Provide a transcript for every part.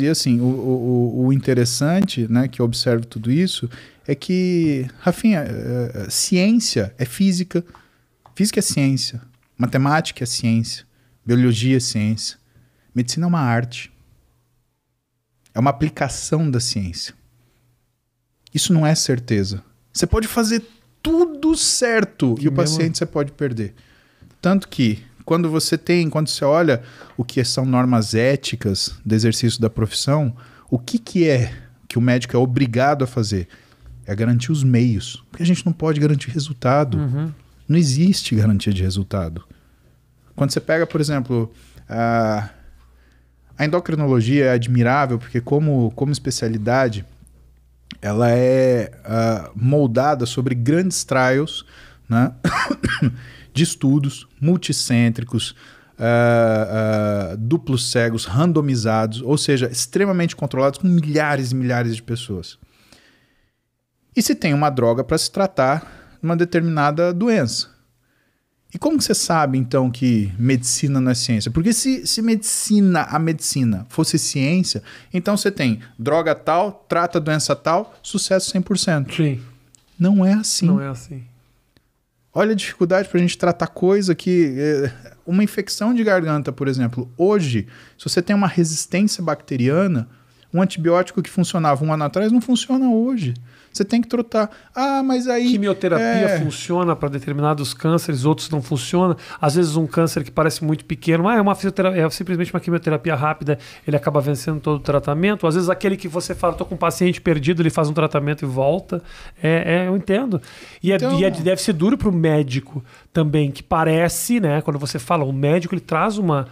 E assim, o, o, o interessante, né, que eu observo tudo isso, é que, Rafinha, eh, eh, ciência é física, física é ciência, matemática é ciência, biologia é ciência, medicina é uma arte. É uma aplicação da ciência. Isso não é certeza. Você pode fazer tudo certo e, e o paciente você pode perder. Tanto que quando você tem, quando você olha o que são normas éticas do exercício da profissão, o que, que é que o médico é obrigado a fazer? É garantir os meios. Porque a gente não pode garantir resultado. Uhum. Não existe garantia de resultado. Quando você pega, por exemplo, a, a endocrinologia é admirável, porque como, como especialidade, ela é uh, moldada sobre grandes trials, né? de estudos multicêntricos, uh, uh, duplos cegos, randomizados, ou seja, extremamente controlados com milhares e milhares de pessoas. E se tem uma droga para se tratar uma determinada doença. E como você sabe, então, que medicina não é ciência? Porque se, se medicina, a medicina fosse ciência, então você tem droga tal, trata doença tal, sucesso 100%. Sim. Não é assim. Não é assim. Olha a dificuldade para a gente tratar coisa que. É, uma infecção de garganta, por exemplo. Hoje, se você tem uma resistência bacteriana, um antibiótico que funcionava um ano atrás não funciona hoje. Você tem que trotar. Ah, mas aí. Quimioterapia é... funciona para determinados cânceres, outros não funciona. Às vezes um câncer que parece muito pequeno, mas ah, é uma fisioterapia, é simplesmente uma quimioterapia rápida, ele acaba vencendo todo o tratamento. Às vezes aquele que você fala, estou com um paciente perdido, ele faz um tratamento e volta. É, é eu entendo. E, é, então... e é, deve ser duro para o médico também, que parece, né? Quando você fala, o médico ele traz uma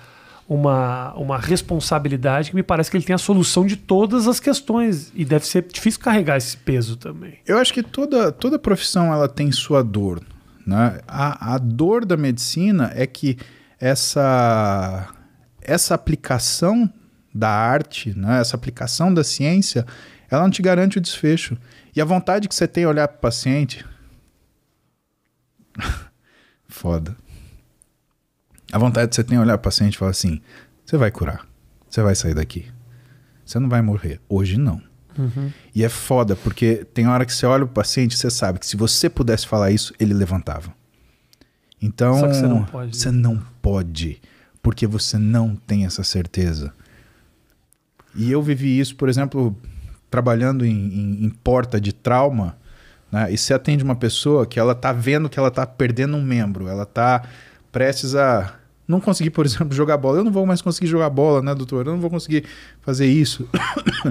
uma, uma responsabilidade que me parece que ele tem a solução de todas as questões e deve ser difícil carregar esse peso também. Eu acho que toda, toda profissão ela tem sua dor. Né? A, a dor da medicina é que essa, essa aplicação da arte, né? essa aplicação da ciência, ela não te garante o desfecho. E a vontade que você tem olhar para o paciente. Foda. A vontade que você tem é olhar o paciente e falar assim: você vai curar, você vai sair daqui, você não vai morrer. Hoje não. Uhum. E é foda, porque tem hora que você olha o paciente e você sabe que se você pudesse falar isso, ele levantava. Então, Só que você não pode. Você né? não pode, porque você não tem essa certeza. E eu vivi isso, por exemplo, trabalhando em, em, em porta de trauma. Né? E você atende uma pessoa que ela tá vendo que ela tá perdendo um membro, ela tá prestes a não conseguir, por exemplo, jogar bola. Eu não vou mais conseguir jogar bola, né, doutor? Eu não vou conseguir fazer isso.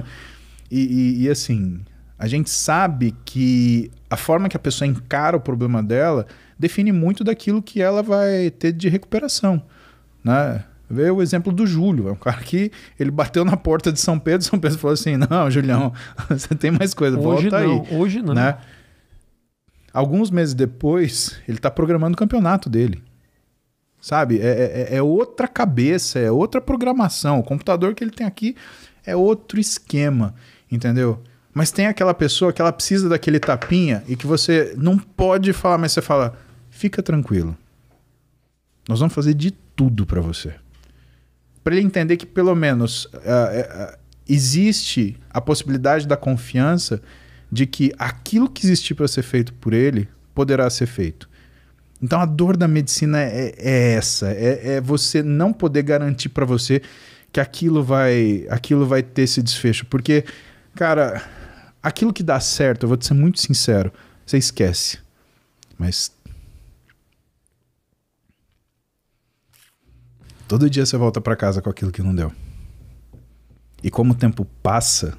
e, e, e assim, a gente sabe que a forma que a pessoa encara o problema dela define muito daquilo que ela vai ter de recuperação, né? Vê o exemplo do Júlio, é um cara que ele bateu na porta de São Pedro, São Pedro falou assim: "Não, Julião, você tem mais coisa, hoje volta não, aí". Hoje não. Né? Alguns meses depois, ele está programando o campeonato dele sabe? É, é, é, é, outra cabeça, é outra programação. O computador que ele tem aqui é outro esquema, entendeu? Mas tem aquela pessoa que ela precisa daquele tapinha e que você não pode falar, mas você fala: fica tranquilo. Nós vamos fazer de tudo para você. Para ele entender que pelo menos uh, uh, existe a possibilidade da confiança de que aquilo que existir para ser feito por ele poderá ser feito. Então a dor da medicina é, é essa, é, é, você não poder garantir para você que aquilo vai, aquilo vai ter esse desfecho, porque, cara, aquilo que dá certo, eu vou te ser muito sincero, você esquece, mas todo dia você volta para casa com aquilo que não deu. E como o tempo passa,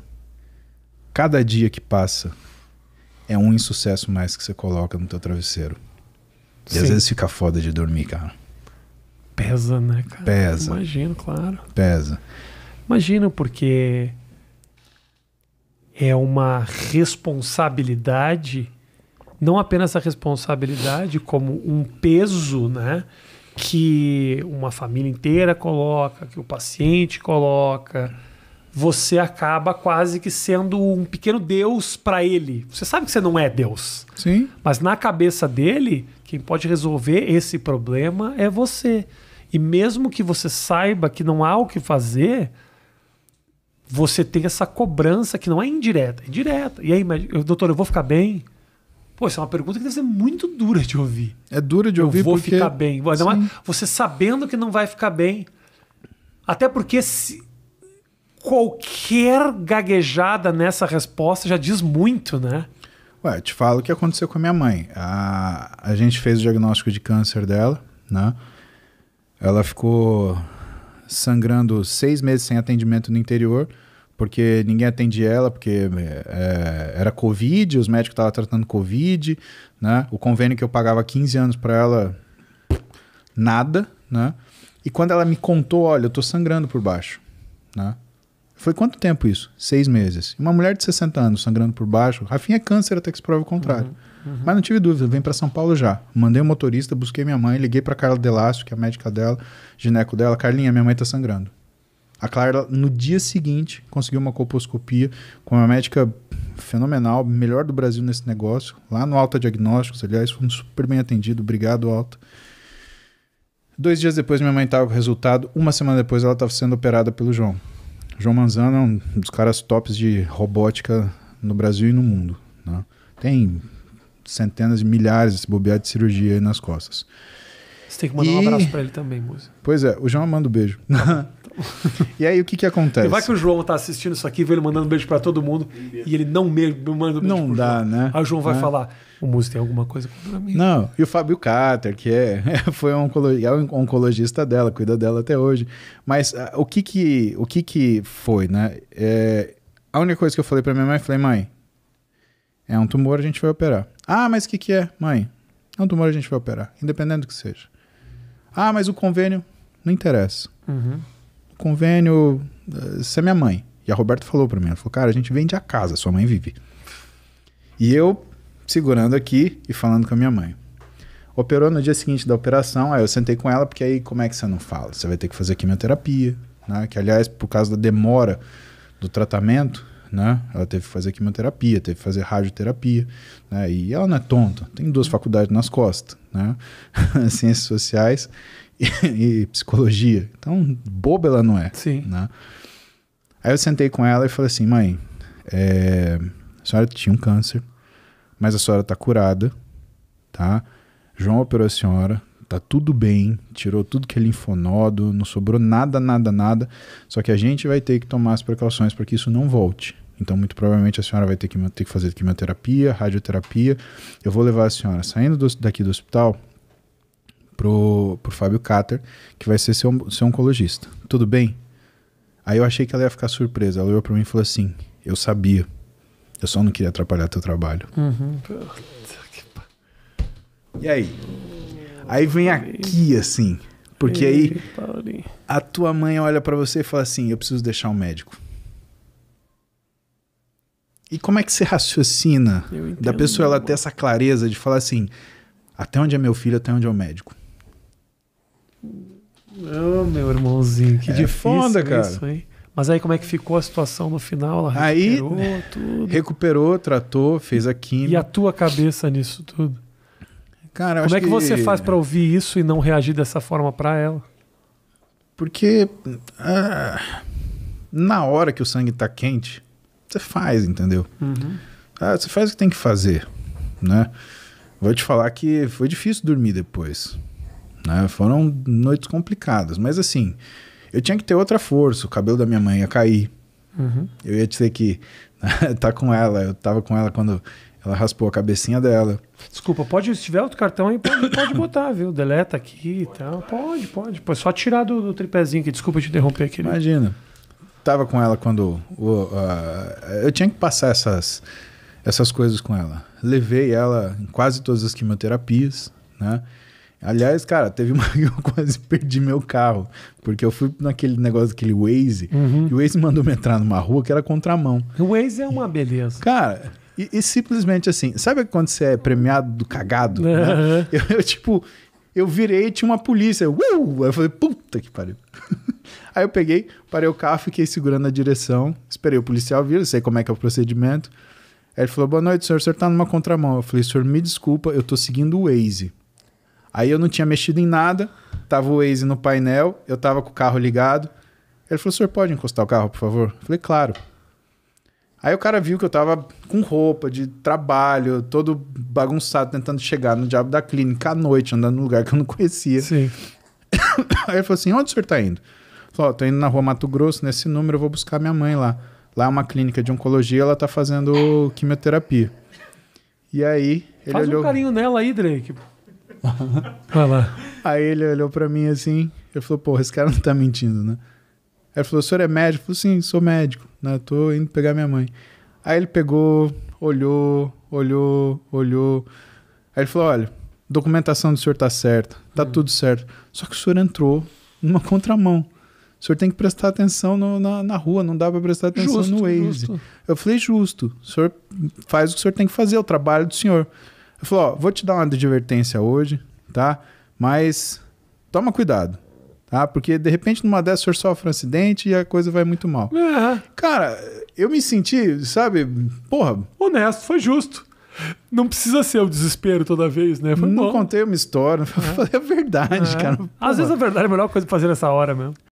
cada dia que passa é um insucesso mais que você coloca no teu travesseiro. E Sim. às vezes fica foda de dormir, cara. Pesa, né, cara? Pesa. Imagino, claro. Pesa. Imagino, porque é uma responsabilidade, não apenas a responsabilidade, como um peso, né? Que uma família inteira coloca, que o paciente coloca você acaba quase que sendo um pequeno Deus para ele. Você sabe que você não é Deus. Sim. Mas na cabeça dele, quem pode resolver esse problema é você. E mesmo que você saiba que não há o que fazer, você tem essa cobrança que não é indireta, é direta. E aí, doutor, eu vou ficar bem? Pô, isso é uma pergunta que deve ser muito dura de ouvir. É dura de eu ouvir vou porque... ficar bem. Mas Você sabendo que não vai ficar bem. Até porque se, qualquer gaguejada nessa resposta já diz muito, né? Ué, te falo o que aconteceu com a minha mãe. A, a gente fez o diagnóstico de câncer dela, né? Ela ficou sangrando seis meses sem atendimento no interior, porque ninguém atendia ela, porque é, é era Covid, os médicos estavam tratando Covid, né? O convênio que eu pagava 15 anos para ela, nada, né? E quando ela me contou, olha, eu tô sangrando por baixo, né? Foi quanto tempo isso? Seis meses. Uma mulher de 60 anos sangrando por baixo, Rafinha é câncer até que se prova o contrário. Uhum, uhum. Mas não tive dúvida, vem para São Paulo já. Mandei um motorista, busquei minha mãe, liguei para Carla Delácio, que é a médica dela, gineco dela. Carlinha, minha mãe tá sangrando. A Clara no dia seguinte, conseguiu uma colposcopia com uma médica fenomenal, melhor do Brasil nesse negócio, lá no Alta Diagnósticos, aliás, foi super bem atendido, obrigado, Alta. Dois dias depois, minha mãe estava com o resultado, uma semana depois, ela estava sendo operada pelo João. João Manzano é um dos caras tops de robótica no Brasil e no mundo. Né? Tem centenas de milhares de bobear de cirurgia aí nas costas. Você tem que mandar e... um abraço para ele também, Múcio. Pois é, o João manda um beijo. Tá E aí o que que acontece? E vai que o João tá assistindo isso aqui, vê ele mandando beijo para todo mundo e ele não mesmo manda um beijo Não dá, João. né? Aí o João vai é. falar: "O músico tem alguma coisa contra mim". Não, e o Fábio Carter, que é, foi um oncologista, é um oncologista dela, cuida dela até hoje. Mas uh, o que que o que que foi, né? É, a única coisa que eu falei para minha mãe, falei: "Mãe, é um tumor, a gente vai operar". "Ah, mas o que que é, mãe?" "É um tumor, a gente vai operar, independente do que seja". "Ah, mas o convênio não interessa". Uhum convênio, você eh, é minha mãe. E a Roberta falou para mim, ela falou, cara, a gente vende a casa, sua mãe vive. E eu segurando aqui e falando com a minha mãe. Operou no dia seguinte da operação, aí eu sentei com ela, porque aí como é que você não fala? Você vai ter que fazer quimioterapia, né? que aliás, por causa da demora do tratamento, né? Ela teve que fazer quimioterapia, teve que fazer radioterapia, né? E ela não é tonta, tem duas faculdades nas costas, né? Ciências sociais e, e, psicologia. Então, boba ela não é, Sim. né? Aí eu sentei com ela e falei assim, mãe, é, a senhora tinha um câncer, mas a senhora tá curada, tá? João operou a senhora, tá tudo bem, tirou tudo que é linfonodo, não sobrou nada, nada, nada. Só que a gente vai ter que tomar as precauções para que isso não volte. Então, muito provavelmente, a senhora vai ter que, ter que fazer quimioterapia, radioterapia. Eu vou levar a senhora saindo do, daqui do hospital pro, pro Fábio Cater, que vai ser seu, seu oncologista. Tudo bem? Aí eu achei que ela ia ficar surpresa. Ela olhou para mim e falou assim: Eu sabia. Eu só não queria atrapalhar teu trabalho. Uhum. E aí? Aí vem aqui, assim. Porque aí a tua mãe olha para você e fala assim: Eu preciso deixar um médico. E como é que você raciocina da pessoa ela ter essa clareza de falar assim, até onde é meu filho, até onde é o médico? oh, meu irmãozinho, que é difícil foda, cara. isso, hein? Mas aí como é que ficou a situação no final? Ela recuperou aí, né, tudo. Recuperou, tratou, fez a química. E a tua cabeça nisso tudo? Cara, como é que, que você faz para ouvir isso e não reagir dessa forma para ela? Porque ah, na hora que o sangue tá quente, você faz, entendeu? Uhum. Ah, você faz o que tem que fazer, né? Vou te falar que foi difícil dormir depois, né? Foram noites complicadas, mas assim, eu tinha que ter outra força, o cabelo da minha mãe ia cair. Uhum. Eu ia dizer que tá com ela, eu tava com ela quando ela raspou a cabecinha dela. Desculpa, pode, se tiver outro cartão aí, pode, pode botar, viu? Deleta aqui e tal. Pode, pode. Pode é só tirar do, do tripézinho aqui. Desculpa te interromper aqui. Imagina tava com ela quando. Uh, eu tinha que passar essas, essas coisas com ela. Levei ela em quase todas as quimioterapias, né? Aliás, cara, teve uma que eu quase perdi meu carro, porque eu fui naquele negócio aquele Waze, uhum. e o Waze mandou me entrar numa rua que era contramão. O Waze é uma beleza. Cara, e, e simplesmente assim, sabe quando você é premiado do cagado? Uhum. Né? Eu, eu, tipo, eu virei e tinha uma polícia. Uh! Aí eu falei, puta que pariu. Aí eu peguei, parei o carro, fiquei segurando a direção, esperei o policial vir, eu sei como é que é o procedimento. Aí ele falou: Boa noite, senhor, o senhor tá numa contramão. Eu falei: Senhor, me desculpa, eu tô seguindo o Waze. Aí eu não tinha mexido em nada, tava o Waze no painel, eu tava com o carro ligado. Ele falou: Senhor, pode encostar o carro, por favor? Eu falei: Claro. Aí o cara viu que eu tava com roupa de trabalho, todo bagunçado, tentando chegar no diabo da clínica à noite, andando num lugar que eu não conhecia. Sim. Aí ele falou assim: Onde o senhor tá indo? Falou, tô indo na rua Mato Grosso, nesse número eu vou buscar minha mãe lá. Lá é uma clínica de oncologia, ela tá fazendo quimioterapia. E aí, ele Faz olhou... um carinho nela aí, Drake. Vai lá. Aí ele olhou para mim assim, eu falou, pô, esse cara não tá mentindo, né? Aí ele falou, o senhor é médico? Eu falei, sim, sou médico, né? Tô indo pegar minha mãe. Aí ele pegou, olhou, olhou, olhou. Aí ele falou, olha, documentação do senhor tá certa, tá hum. tudo certo. Só que o senhor entrou numa contramão o senhor tem que prestar atenção no, na, na, rua, não dá para prestar atenção justo, no Waze. Justo. Eu falei, justo, o senhor faz o que o senhor tem que fazer, é o trabalho do senhor. Eu falei, ó, vou te dar uma advertência hoje, tá? Mas toma cuidado, tá? Porque de repente numa dessas o senhor sofre um acidente e a coisa vai muito mal. É. Cara, eu me senti, sabe, porra... Honesto, foi justo. Não precisa ser o desespero toda vez, né? Foi não bom. contei uma história, é. falei a verdade, é. cara. Porra. Às vezes a verdade é a melhor coisa pra fazer nessa hora mesmo.